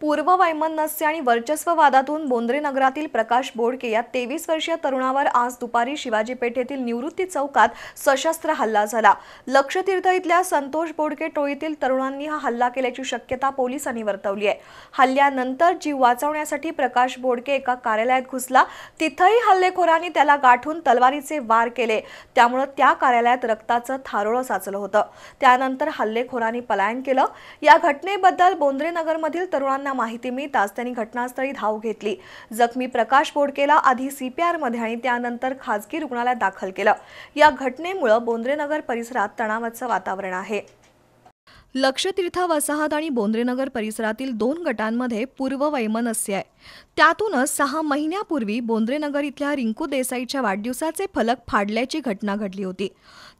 पूर्व वैमनस्य आणि वर्चस्ववादातून बोंद्रे नगरातील प्रकाश बोडके या तेवीस वर्षीय तरुणावर आज दुपारी शिवाजी पेठेतील निवृत्ती चौकात सशस्त्र हल्ला झाला लक्षतीर्थ इथल्या संतोष बोडके टोळीतील तरुणांनी हा हल्ला केल्याची शक्यता पोलिसांनी वर्तवली आहे हल्ल्यानंतर जीव वाचवण्यासाठी प्रकाश बोडके एका कार्यालयात घुसला तिथंही हल्लेखोरांनी त्याला गाठून तलवारीचे वार केले त्यामुळे त्या कार्यालयात रक्ताचं थारोळं साचलं होतं त्यानंतर हल्लेखोरांनी पलायन केलं या घटनेबद्दल बोंद्रे नगरमधील तरुणांना पोलिसांना माहिती मिळताच त्यांनी घटनास्थळी धाव घेतली जखमी प्रकाश बोडकेला आधी सीपीआर मध्ये आणि त्यानंतर खाजगी रुग्णालयात दाखल केलं या घटनेमुळे बोंद्रेनगर परिसरात तणावाचं वातावरण आहे लक्षतीर्थ वसाहत आणि बोंद्रेनगर परिसरातील दोन गटांमध्ये पूर्व वैमनस्य आहे त्यातूनच सहा महिन्यापूर्वी बोंद्रेनगर इथल्या रिंकू देसाईच्या वाढदिवसाचे फलक फाडल्याची घटना घडली होती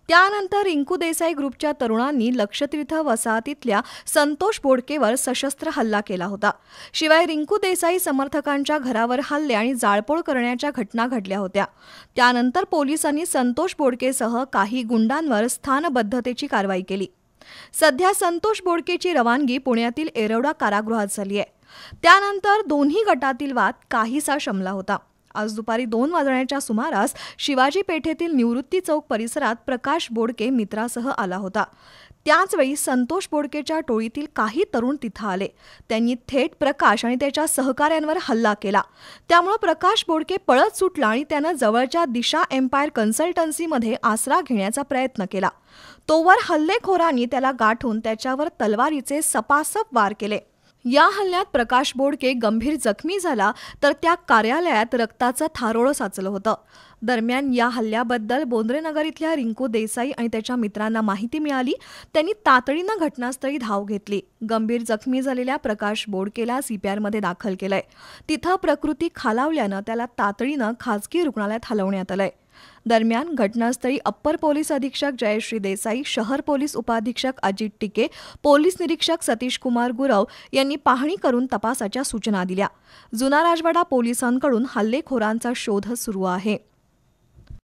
त्यानंतर रिंकू देसाई ग्रुपच्या तरुणांनी लक्षतीर्थ वसाहतीतल्या संतोष बोडकेवर सशस्त्र हल्ला केला होता शिवाय रिंकू देसाई समर्थकांच्या घरावर हल्ले आणि जाळपोळ करण्याच्या घटना घडल्या होत्या त्यानंतर पोलिसांनी संतोष बोडकेसह काही गुंडांवर स्थानबद्धतेची कारवाई केली सध्या संतोष बोडकेची रवानगी पुण्यातील एरवडा कारागृहात झाली आहे त्यानंतर दोन्ही गटातील वाद काहीसा शमला होता आज दुपारी दोन वाजण्याच्या सुमारास शिवाजी पेठेतील निवृत्ती चौक परिसरात प्रकाश बोडके मित्रासह आला होता त्याचवेळी संतोष बोडकेच्या टोळीतील काही तरुण तिथं आले त्यांनी थेट प्रकाश आणि त्याच्या सहकाऱ्यांवर हल्ला केला त्यामुळे प्रकाश बोडके पळत सुटला आणि त्यानं जवळच्या दिशा एम्पायर कन्सल्टन्सीमध्ये आसरा घेण्याचा प्रयत्न केला तोवर हल्लेखोरांनी त्याला गाठून त्याच्यावर तलवारीचे सपासप वार केले या हल्ल्यात प्रकाश बोडके गंभीर जखमी झाला तर त्या कार्यालयात रक्ताचं थारोळ साचलं होतं दरम्यान या हल्ल्याबद्दल बोंद्रेनगर इथल्या रिंकू देसाई आणि त्याच्या मित्रांना माहिती मिळाली त्यांनी तातडीनं घटनास्थळी धाव घेतली गंभीर जखमी झालेल्या प्रकाश बोडकेला सीपीआरमध्ये दाखल केलंय तिथं प्रकृती खालावल्यानं त्याला तातडीनं खाजगी रुग्णालयात हलवण्यात आलंय दरम्यान घटनास्थळी अप्पर पोलीस अधीक्षक जयश्री देसाई शहर पोलीस उपाधीक्षक अजित टिके पोलीस निरीक्षक सतीश कुमार गुरव यांनी पाहणी करून तपासाच्या सूचना दिल्या जुना राजवाडा पोलिसांकडून हल्लेखोरांचा शोध सुरू आहे